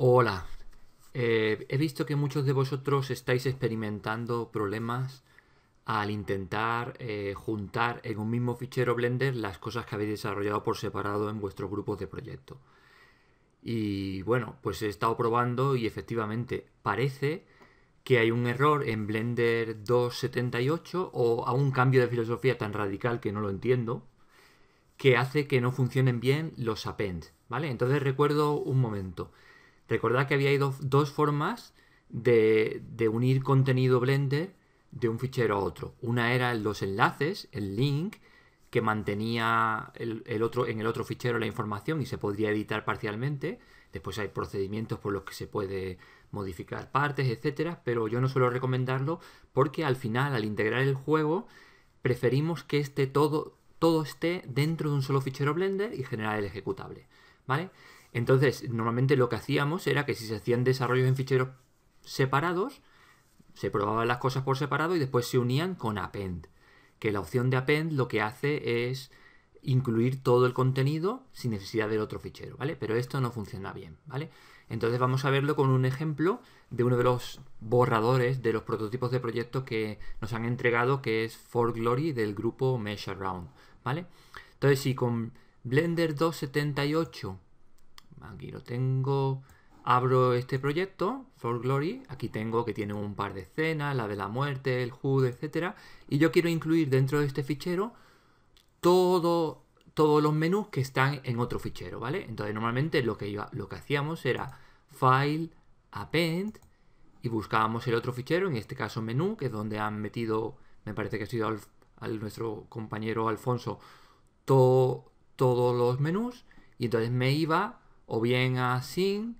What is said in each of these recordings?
Hola, eh, he visto que muchos de vosotros estáis experimentando problemas al intentar eh, juntar en un mismo fichero Blender las cosas que habéis desarrollado por separado en vuestros grupos de proyecto. Y bueno, pues he estado probando y efectivamente parece que hay un error en Blender 2.78 o a un cambio de filosofía tan radical que no lo entiendo, que hace que no funcionen bien los append. ¿vale? Entonces recuerdo un momento. Recordad que había dos, dos formas de, unir contenido Blender de un fichero a otro. Una era los enlaces, el link, que mantenía otro, en el otro fichero la información y se podría editar parcialmente. Después hay procedimientos por los que se puede modificar partes, etcétera, pero yo no suelo recomendarlo porque al final, al integrar el juego, preferimos que esté todo, todo esté dentro de un solo fichero Blender y generar el ejecutable. ¿Vale? Entonces, normalmente lo que hacíamos era que si se hacían desarrollos en ficheros separados, se probaban las cosas por separado y después se unían con append. Que la opción de append lo que hace es incluir todo el contenido sin necesidad del otro fichero, ¿vale? Pero esto no funciona bien, ¿vale? Entonces vamos a verlo con un ejemplo de uno de los borradores de los prototipos de proyectos que nos han entregado, que es For Glory del grupo Mesh Around, ¿vale? Entonces si con Blender 278 Aquí lo tengo. Abro este proyecto, For Glory. Aquí tengo que tiene un par de escenas, la de la muerte, el HUD, etc. Y yo quiero incluir dentro de este fichero todo, todos los menús que están en otro fichero, ¿vale? Entonces normalmente lo que, yo, lo que hacíamos era File, Append, y buscábamos el otro fichero, en este caso menú, que es donde han metido, me parece que ha sido al, nuestro compañero Alfonso, todos los menús, y entonces me iba o bien a scene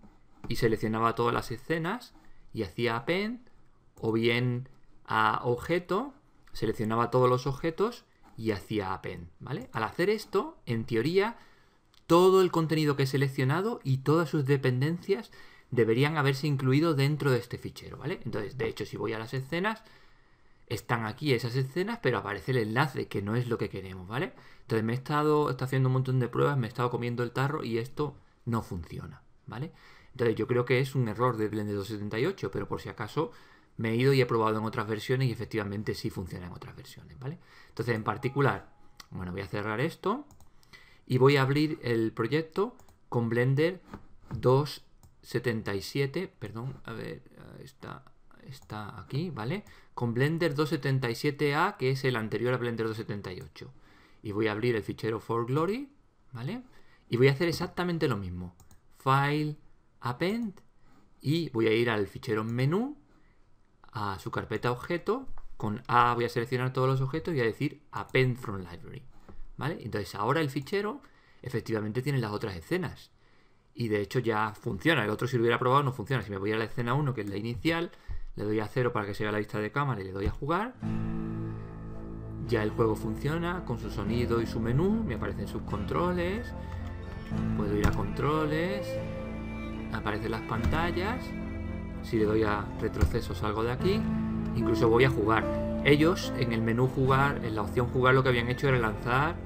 y seleccionaba todas las escenas y hacía append o bien a objeto, seleccionaba todos los objetos y hacía append, ¿vale? Al hacer esto, en teoría, todo el contenido que he seleccionado y todas sus dependencias deberían haberse incluido dentro de este fichero, ¿vale? Entonces, de hecho, si voy a las escenas, están aquí esas escenas, pero aparece el enlace, que no es lo que queremos, ¿vale? Entonces me he estado, está haciendo un montón de pruebas, me he estado comiendo el tarro y esto no funciona, ¿vale? Entonces yo creo que es un error de Blender 278, pero por si acaso me he ido y he probado en otras versiones y efectivamente sí funciona en otras versiones, ¿vale? Entonces en particular, bueno, voy a cerrar esto y voy a abrir el proyecto con Blender 277, perdón, a ver, está, está aquí, ¿vale? Con Blender 277A, que es el anterior a Blender 278. Y voy a abrir el fichero For Glory, ¿vale? vale y voy a hacer exactamente lo mismo. File, Append. Y voy a ir al fichero menú, a su carpeta objeto. Con A voy a seleccionar todos los objetos y a decir Append from Library. ¿Vale? Entonces ahora el fichero efectivamente tiene las otras escenas. Y de hecho ya funciona. El otro si lo hubiera probado no funciona. Si me voy a la escena 1, que es la inicial, le doy a 0 para que se vea la vista de cámara y le doy a jugar. Ya el juego funciona con su sonido y su menú, me aparecen sus controles, Puedo ir a controles, aparecen las pantallas, si le doy a retroceso salgo de aquí, incluso voy a jugar. Ellos en el menú jugar, en la opción jugar lo que habían hecho era lanzar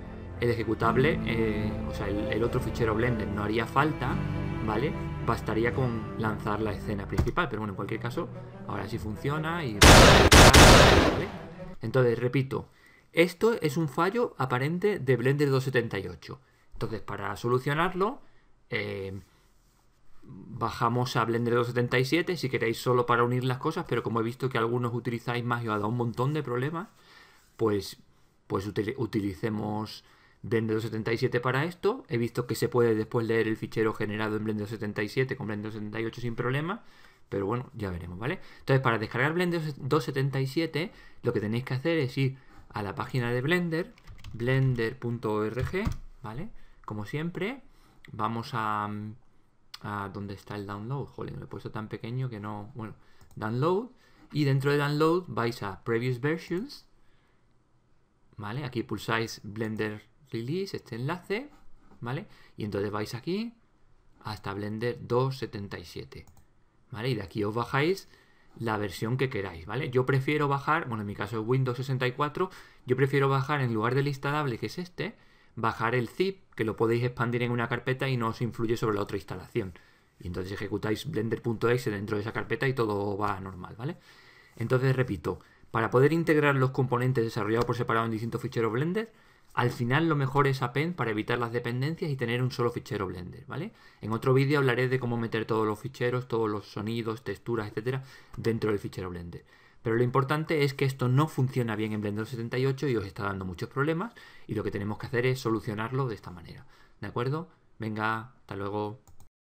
el ejecutable, eh, o sea, el, otro fichero Blender no haría falta, ¿vale? Bastaría con lanzar la escena principal, pero bueno, en cualquier caso, ahora sí funciona y... Entonces, repito, esto es un fallo aparente de Blender 278. Entonces, para solucionarlo, eh, bajamos a Blender 277 si queréis solo para unir las cosas, pero como he visto que algunos utilizáis más y os ha dado un montón de problemas, pues, pues utilicemos Blender 277 para esto. He visto que se puede después leer el fichero generado en Blender 277 con Blender 278 sin problema, pero bueno, ya veremos, ¿vale? Entonces, para descargar Blender 277, lo que tenéis que hacer es ir a la página de Blender, blender.org, ¿vale? como siempre, vamos a, mm, a donde está el download. Joder, lo he puesto tan pequeño que no... Bueno, download. Y dentro de download vais a previous versions. ¿Vale? Aquí pulsáis Blender Release, este enlace. ¿Vale? Y entonces vais aquí hasta Blender 2.77. ¿Vale? Y de aquí os bajáis la versión que queráis, ¿vale? Yo prefiero bajar, bueno, en mi caso es Windows 64, yo prefiero bajar en lugar del instalable, que es este, bajar el zip, que lo podéis expandir en una carpeta y no os influye sobre la otra instalación. Y entonces ejecutáis blender.exe dentro de esa carpeta y todo va normal, ¿vale? Entonces, repito, para poder integrar los componentes desarrollados por separado en distintos ficheros Blender, al final lo mejor es append para evitar las dependencias y tener un solo fichero Blender, ¿vale? En otro vídeo hablaré de cómo meter todos los ficheros, todos los sonidos, texturas, etcétera, dentro del fichero Blender. Pero lo importante es que esto no funciona bien en Blender 78 y os está dando muchos problemas y lo que tenemos que hacer es solucionarlo de esta manera. ¿De acuerdo? Venga, hasta luego.